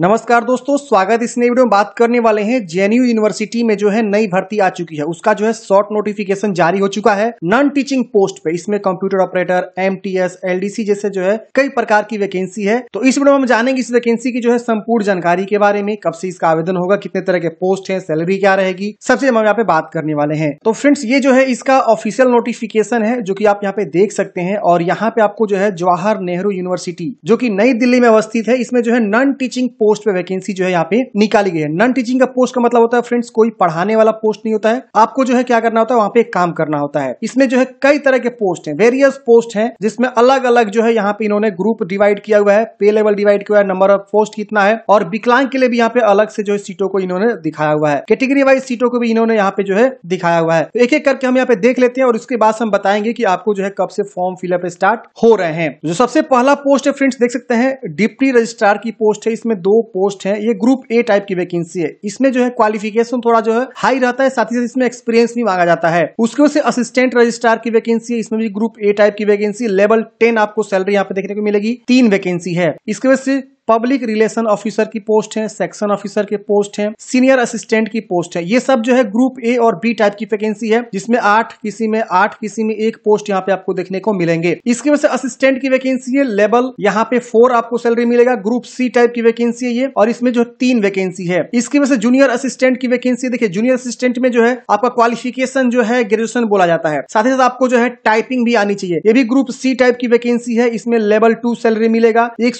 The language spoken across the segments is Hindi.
नमस्कार दोस्तों स्वागत इस नई वीडियो में बात करने वाले हैं जेएनयू यूनिवर्सिटी में जो है नई भर्ती आ चुकी है उसका जो है शॉर्ट नोटिफिकेशन जारी हो चुका है नॉन टीचिंग पोस्ट पे इसमें कंप्यूटर ऑपरेटर एमटीएस एलडीसी जैसे जो है कई प्रकार की वैकेंसी है तो इस वीडियो में हम जानेंगे इस वैकेंसी की जो है संपूर्ण जानकारी के बारे में कब से इसका आवेदन होगा कितने तरह के पोस्ट है सैलरी क्या रहेगी सबसे हम यहाँ पे बात करने वाले हैं तो फ्रेंड्स ये जो है इसका ऑफिशियल नोटिफिकेशन है जो की आप यहाँ पे देख सकते हैं और यहाँ पे आपको जो है जवाहर नेहरू यूनिवर्सिटी जो की नई दिल्ली में अवस्थित है इसमें जो है नॉन टीचिंग पोस्ट पोस्ट पे वैकेंसी जो है यहाँ पे निकाली गई है नॉन टीचिंग का पोस्ट का मतलब होता है फ्रेंड्स कोई पढ़ाने वाला पोस्ट नहीं होता है आपको जो है क्या करना होता है वहाँ पे काम करना होता है इसमें जो है कई तरह के पोस्ट है वेरियस पोस्ट है जिसमें अलग अलग जो है यहाँ पे इन्होंने ग्रुप डिवाइड किया हुआ है पे लेवल डिवाइड किया हुआ है नंबर ऑफ पोस्ट कितना है और विकलांग के लिए भी यहाँ पे अलग से जो है सीटों को इन्होंने दिखाया हुआ है कैटेगरी वाइज सीटों को भी इन्होंने यहाँ पे जो है दिखाया हुआ है तो एक एक करके हम यहाँ पे देख लेते हैं और उसके बाद हम बताएंगे कि आपको जो है कब से फॉर्म फिलअप स्टार्ट हो रहे हैं जो सबसे पहला पोस्ट है फ्रेंड्स देख सकते हैं डिप्टी रजिस्ट्रार की पोस्ट है इसमें दो पोस्ट है ये ग्रुप ए टाइप की वैकेंसी है इसमें जो है क्वालिफिकेशन थोड़ा जो है हाई रहता है साथ ही साथ इसमें एक्सपीरियंस भी मांगा जाता है उसके वजह से असिस्टेंट रजिस्ट्रार की वैकेंसी है इसमें भी ग्रुप ए टाइप की वैकेंसी लेवल टेन आपको सैलरी यहाँ पे देखने को मिलेगी तीन वैकेंसी है इसके वजह से पब्लिक रिलेशन ऑफिसर की पोस्ट है सेक्शन ऑफिसर के पोस्ट है सीनियर असिस्टेंट की पोस्ट है ये सब जो है ग्रुप ए और बी टाइप की वैकेंसी है जिसमें आठ किसी में आठ किसी में एक पोस्ट यहाँ पे आपको देखने को मिलेंगे इसके वजह से असिस्टेंट की वैकेंसी है लेवल यहाँ पे फोर आपको सैलरी मिलेगा ग्रुप सी टाइप की वैकेंसी है ये और इसमें जो तीन वैकेंसी है इसकी वजह से जूनियर असिस्टेंट की वैकेंसी देखिए जूनियर असिस्टेंट में जो है आपका क्वालिफिकेशन जो है ग्रेजुएशन बोला जाता है साथ ही साथ आपको जो है टाइपिंग भी आनी चाहिए ये भी ग्रुप सी टाइप की वैकेंसी है इसमें लेवल टू सैलरी मिलेगा एक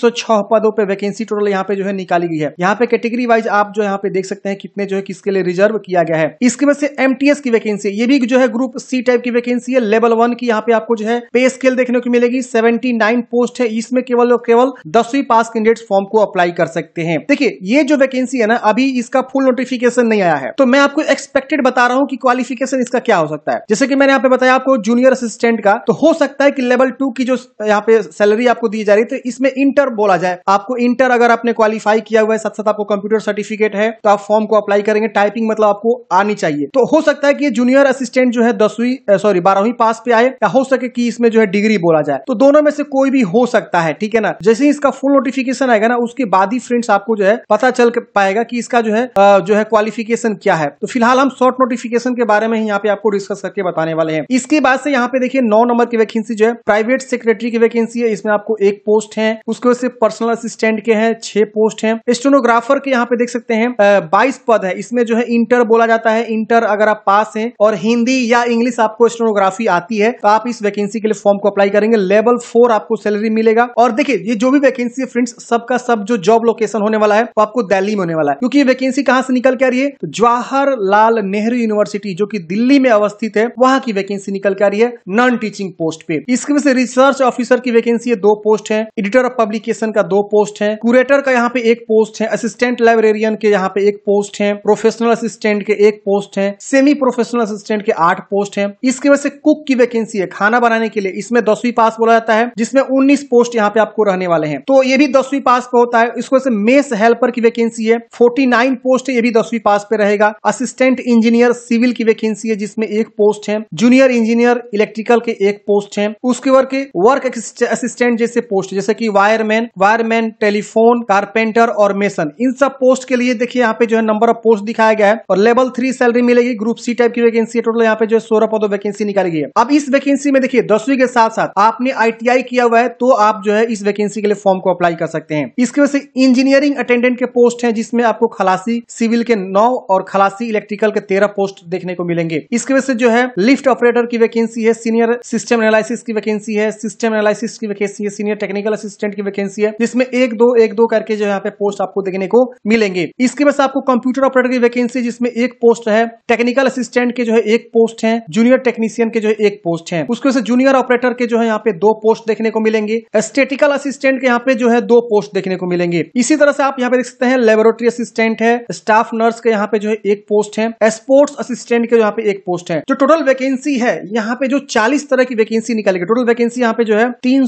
पदों पर वैकेंसी टोटल यहाँ पे जो है निकाली गई है यहाँ पे कैटेगरी वाइज आप जो यहाँ पे देख सकते हैं कितने जो है किसके लिए रिजर्व किया गया है इसके बाद से एमटीएस की वैकेंसी ये भी जो है ग्रुप सी टाइप की वैकेंसी है लेवल वन की यहाँ पे आपको जो है पे स्केल देखने को मिलेगी सेवेंटी पोस्ट है इसमें केवल और केवल दसवीं पास कैंडिडेट फॉर्म को अप्लाई कर सकते हैं देखिये ये जो वैकेंसी है ना अभी इसका फुल नोटिफिकेशन नहीं आया है तो मैं आपको एक्सपेक्टेड बता रहा हूँ की क्वालिफिकेशन इसका क्या हो सकता है जैसे की मैंने यहाँ पे बताया आपको जूनियर असिस्टेंट का तो हो सकता है की लेवल टू की जो यहाँ पे सैलरी आपको दी जा रही है तो इसमें इंटर बोला जाए आपको इंटर अगर आपने क्वालिफाई किया हुआ है साथ साथ आपको कंप्यूटर सर्टिफिकेट है तो आप फॉर्म को अप्लाई करेंगे टाइपिंग मतलब आपको आनी चाहिए तो हो सकता है कि जूनियर असिस्टेंट जो है दसवीं सॉरी बारहवीं पास पे आए या हो सके कि इसमें जो है डिग्री बोला जाए तो दोनों में से कोई भी हो सकता है ठीक है ना जैसे ही इसका फुल नोटिफिकेशन आएगा ना उसके बाद ही फ्रेंड्स आपको जो है पता चल पाएगा कि इसका जो है जो है क्वालिफिकेशन क्या है तो फिलहाल हम शॉर्ट नोटिफिकेशन के बारे में यहाँ पे आपको डिस्कस करके बताने वाले हैं इसके बाद से यहाँ पे देखिए नौ नंबर की वैकेंसी जो है प्राइवेट सेक्रेटरी की वैकेंसी है इसमें आपको एक पोस्ट है उसके वजह से पर्सनल असिस्टेंट वैकेंट के हैं छह पोस्ट हैं स्टेनोग्राफर के यहाँ पे देख सकते हैं बाईस पद है इसमें जो है इंटर बोला जाता है इंटर अगर आप पास हैं और हिंदी या इंग्लिश आपको स्टेनोग्राफी आती है तो आप इस वैकेंसी के लिए फॉर्म को अप्लाई करेंगे लेवल फोर आपको सैलरी मिलेगा और देखिए ये जो भी वैकेंसी है फ्रेंड्स सबका सब जो जॉब लोकेशन होने वाला है वो तो आपको दिल्ली में होने वाला है क्योंकि ये वैकेंसी कहाँ से निकल के आ रही है तो जवाहरलाल नेहरू यूनिवर्सिटी जो की दिल्ली में अवस्थित है वहां की वैकेंसी निकल के आ रही है नॉन टीचिंग पोस्ट पे इसके वजह से रिसर्च ऑफिसर की वैकेंसी दो पोस्ट है एडिटर ऑफ पब्लिकेशन का दो पोस्ट है है क्यूरेटर का यहाँ पे एक पोस्ट है असिस्टेंट लाइब्रेरियन के यहाँ पे एक पोस्ट है प्रोफेशनल असिस्टेंट के एक पोस्ट है सेमी प्रोफेशनल असिस्टेंट के आठ पोस्ट है इसकी वजह से कुक की वैकेंसी है खाना बनाने के लिए इसमें दसवीं पास बोला जाता है जिसमें उन्नीस पोस्ट यहाँ पे आपको रहने वाले हैं तो ये भी दसवीं पास पे होता है इसको से मेस हेल्पर की वैकेंसी है फोर्टी नाइन पोस्ट है ये भी दसवीं पास पे रहेगा असिस्टेंट इंजीनियर सिविल की वैकेंसी है जिसमें एक पोस्ट है जूनियर इंजीनियर इलेक्ट्रिकल के एक पोस्ट है उसके वर्ग वर्क असिस्टेंट जैसे पोस्ट जैसे की वायरमैन वायरमैन टेलीफोन कारपेंटर और मेसन इन सब पोस्ट के लिए देखिए यहाँ पे जो है नंबर ऑफ पोस्ट दिखाया गया है और लेवल थ्री सैलरी मिलेगी ग्रुप सी टाइप की वैकेंसी टोटल यहाँ पे जो है सोलह पदों वैकेंसी निकाली गई है अब इस वैकेंसी में देखिए दसवीं के साथ साथ आपने आईटीआई किया हुआ है तो आप जो है इस वैकेंसी के लिए फॉर्म को अप्लाई कर सकते हैं इसकी वजह से इंजीनियरिंग अटेंडेंट के पोस्ट है जिसमें आपको खलासी सिविल के नौ और खलासी इलेक्ट्रिकल के तेरह पोस्ट देखने को मिलेंगे इसकी वजह से जो है लिफ्ट ऑपरेटर की वैकेंसी है सीनियर सिस्टम एनालिसिस की वैकेंसी है सिस्टम एनालिसिस की वैकेंसी है सीनियर टेक्निकल असिस्टेंट की वैकेंसी है जिसमें एक दो एक दो करके जो यहाँ पे पोस्ट आपको देखने को मिलेंगे इसके बाद आपको कंप्यूटर ऑपरेटर की वैकेंसी जिसमें एक पोस्ट है टेक्निकल असिस्टेंट के जो है एक पोस्ट है जूनियर टेक्नीशियन के जो है एक पोस्ट है उसके से जूनियर ऑपरेटर के जो है यहाँ पे दो पोस्ट देखने को मिलेंगे स्टेटिकल असिस्टेंट के यहाँ पे जो है दो पोस्ट देखने को मिलेंगे इसी तरह से आप यहाँ पे देख सकते हैं लेबोरेटरी असिस्टेंट है स्टाफ नर्स के यहाँ पे जो है एक पोस्ट है स्पोर्ट्स असिस्टेंट के यहाँ पे एक पोस्ट है जो टोटल वैकेंसी है यहाँ पे जो चालीस तरह की वैकेंसी निकालेगी टोटल वैकेंसी यहाँ पे जो है तीन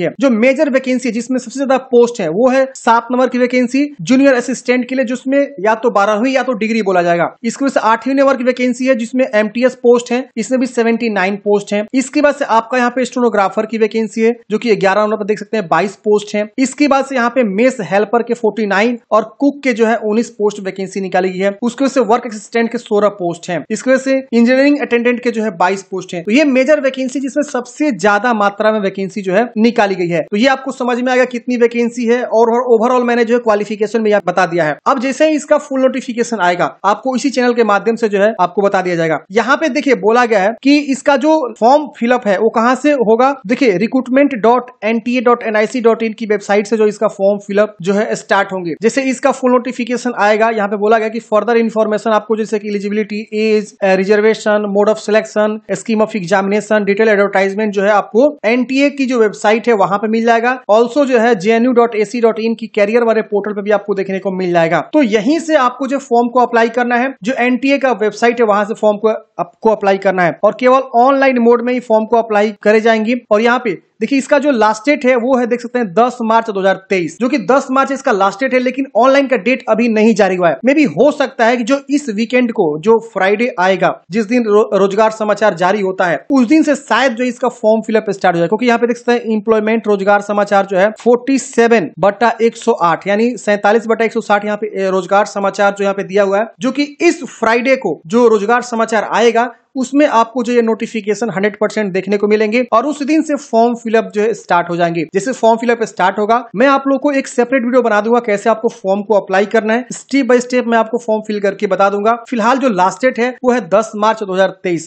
है जो मेजर वैकेंसी है जिसमें सबसे ज्यादा पोस्ट पोस्ट है वो है सात नंबर की वैकेंसी जूनियर असिस्टेंट के लिए जिसमें या तो बारहवीं या तो डिग्री बोला जाएगा इसके वजह से आठवीं नंबर की वैकेंसी है जिसमें एम पोस्ट है इसमें भी सेवेंटी नाइन पोस्ट है इसके बाद से आपका यहाँ पे स्टोनोग्राफर की वैकेंसी है जो की ग्यारह नंबर पर देख सकते हैं बाईस पोस्ट है इसके बाद से यहाँ पे मेस हेल्पर के फोर्टी नाइन और कुक के जो है उन्नीस पोस्ट वैकेंसी निकाली गई है उसकी वजह से वर्क असिस्टेंट के सोलह पोस्ट है इसकी वजह से इंजीनियरिंग अटेंडेंट के जो है बाईस पोस्ट है तो ये मेजर वैकेंसी जिसमें सबसे ज्यादा मात्रा में वैकेंसी जो है निकाली गई है तो ये आपको समझ में आएगा कितनी वैकेंसी वैकेंसी है और ओवरऑल मैंने जो है क्वालिफिकेशन में बता दिया है अब जैसे ही इसका फुल नोटिफिकेशन आएगा आपको इसी चैनल के माध्यम से जो है आपको बता दिया जाएगा यहाँ पे देखिए बोला गया है कि इसका जो फॉर्म फिलअप है वो कहाँ से होगा देखिए recruitment dot N T A dot N I C dot in की वेबसाइट से जो इसका फॉर्म फिलअप जो है स्टार्ट होंगे जैसे इसका फुल नोटिफिकेशन आएगा यहाँ पे बोला गया कि फर्दर इन्फॉर्मेशन आपको जैसे कि eligibility age reservation mode of selection scheme of examination detail advertisement जो है आपको एनटीए की जो वेबसाइट है वहां पे मिल जाएगा ऑल्सो जो है जेएनयू डॉट डॉट इन की कैरियर वाले पोर्टल पर भी आपको देखने को मिल जाएगा तो यहीं से आपको जो फॉर्म को अप्लाई करना है जो एनटीए का वेबसाइट है वहां से फॉर्म को आपको अप्लाई करना है और केवल ऑनलाइन मोड में ही फॉर्म को अप्लाई करे जाएंगी और यहाँ पे देखिए इसका जो लास्ट डेट है वो है देख सकते हैं दस मार्च 2023 जो कि 10 मार्च इसका लास्ट डेट है लेकिन ऑनलाइन का डेट अभी नहीं जारी हुआ है मे भी हो सकता है कि जो इस वीकेंड को जो फ्राइडे आएगा जिस दिन रो, रोजगार समाचार जारी होता है उस दिन से शायद जो इसका फॉर्म फिलअप स्टार्ट हो जाए क्योंकि यहाँ पे देख सकते हैं इंप्लॉयमेंट रोजगार समाचार जो है फोर्टी सेवन बट्टा एक सौ आठ यानी सैतालीस बटा एक सौ साठ यहाँ पे रोजगार समाचार जो यहाँ पे दिया हुआ है जो की इस फ्राइडे को जो रोजगार समाचार आएगा उसमें आपको जो ये नोटिफिकेशन हंड्रेड परसेंट देखने को मिलेंगे और उस दिन से फॉर्म फिलअप जो है स्टार्ट हो जाएंगे जैसे फॉर्म फिलअप स्टार्ट होगा मैं आप लोग को एक सेपरेट वीडियो बना दूंगा कैसे आपको फॉर्म को अप्लाई करना है स्टेप बाय स्टेप मैं आपको फॉर्म फिल करके बता दूंगा फिलहाल जो लास्ट डेट है वो है दस मार्च दो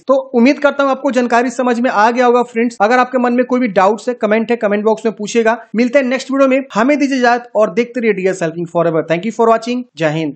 तो उम्मीद करता हूँ आपको जानकारी समझ में आ गया होगा फ्रेंड्स अगर आपके मन में कोई भी डाउट है कमेंट है कमेंट बॉक्स में पूछेगा मिलते हैं नेक्स्ट वीडियो में हमें दीजिए इजाजत और देखते रहिए DS helping for ever thank you for watching जय हिंद